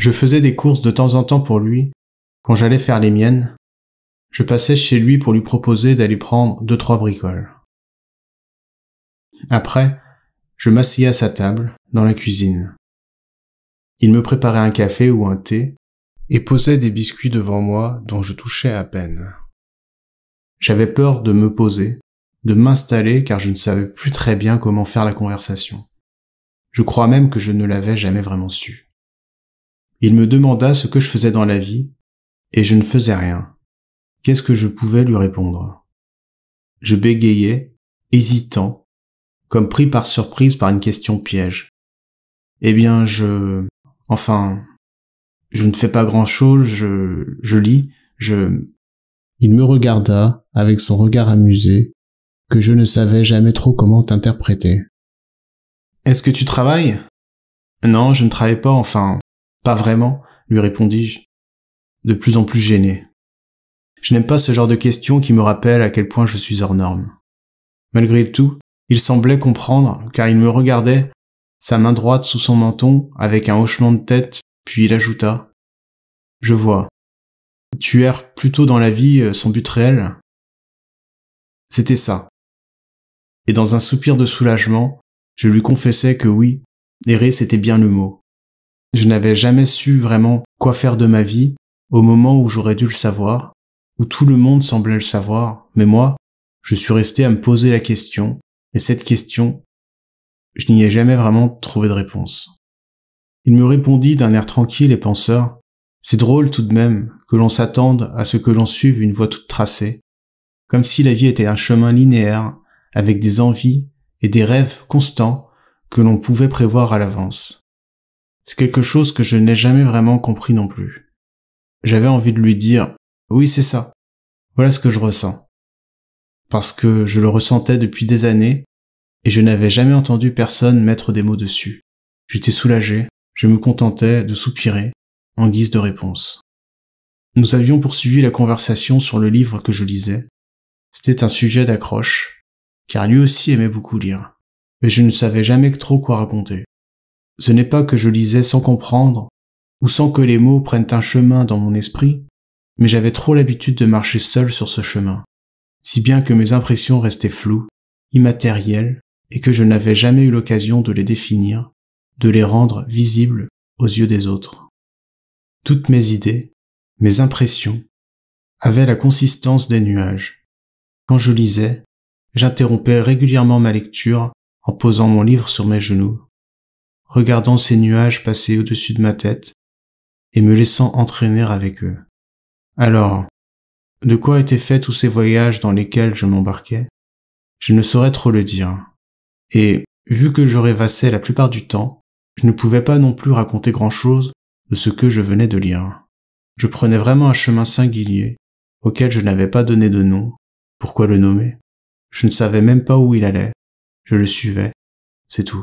Je faisais des courses de temps en temps pour lui, quand j'allais faire les miennes, je passais chez lui pour lui proposer d'aller prendre deux trois bricoles. Après, je m'assieds à sa table, dans la cuisine. Il me préparait un café ou un thé, et posait des biscuits devant moi dont je touchais à peine. J'avais peur de me poser, de m'installer car je ne savais plus très bien comment faire la conversation. Je crois même que je ne l'avais jamais vraiment su. Il me demanda ce que je faisais dans la vie, et je ne faisais rien. Qu'est-ce que je pouvais lui répondre Je bégayais, hésitant, comme pris par surprise par une question piège. Eh bien, je... Enfin, je ne fais pas grand-chose, je... je lis, je... Il me regarda avec son regard amusé, que je ne savais jamais trop comment interpréter. Est-ce que tu travailles Non, je ne travaille pas, enfin, pas vraiment, lui répondis-je, de plus en plus gêné. Je n'aime pas ce genre de questions qui me rappellent à quel point je suis hors norme. Malgré tout, il semblait comprendre, car il me regardait, sa main droite sous son menton, avec un hochement de tête, puis il ajouta. Je vois. Tu erres plutôt dans la vie euh, sans but réel. C'était ça. Et dans un soupir de soulagement, je lui confessais que oui, errer c'était bien le mot. Je n'avais jamais su vraiment quoi faire de ma vie au moment où j'aurais dû le savoir, où tout le monde semblait le savoir, mais moi, je suis resté à me poser la question, et cette question, je n'y ai jamais vraiment trouvé de réponse. Il me répondit d'un air tranquille et penseur, c'est drôle tout de même que l'on s'attende à ce que l'on suive une voie toute tracée, comme si la vie était un chemin linéaire, avec des envies et des rêves constants que l'on pouvait prévoir à l'avance. C'est quelque chose que je n'ai jamais vraiment compris non plus. J'avais envie de lui dire, oui c'est ça, voilà ce que je ressens. Parce que je le ressentais depuis des années, et je n'avais jamais entendu personne mettre des mots dessus. J'étais soulagé, je me contentais de soupirer, en guise de réponse. Nous avions poursuivi la conversation sur le livre que je lisais. C'était un sujet d'accroche, car lui aussi aimait beaucoup lire, mais je ne savais jamais trop quoi raconter ce n'est pas que je lisais sans comprendre, ou sans que les mots prennent un chemin dans mon esprit, mais j'avais trop l'habitude de marcher seul sur ce chemin, si bien que mes impressions restaient floues, immatérielles, et que je n'avais jamais eu l'occasion de les définir, de les rendre visibles aux yeux des autres. Toutes mes idées, mes impressions, avaient la consistance des nuages. Quand je lisais, j'interrompais régulièrement ma lecture en posant mon livre sur mes genoux regardant ces nuages passer au-dessus de ma tête et me laissant entraîner avec eux. Alors, de quoi étaient faits tous ces voyages dans lesquels je m'embarquais Je ne saurais trop le dire. Et, vu que je rêvassais la plupart du temps, je ne pouvais pas non plus raconter grand-chose de ce que je venais de lire. Je prenais vraiment un chemin singulier, auquel je n'avais pas donné de nom. Pourquoi le nommer Je ne savais même pas où il allait. Je le suivais. C'est tout.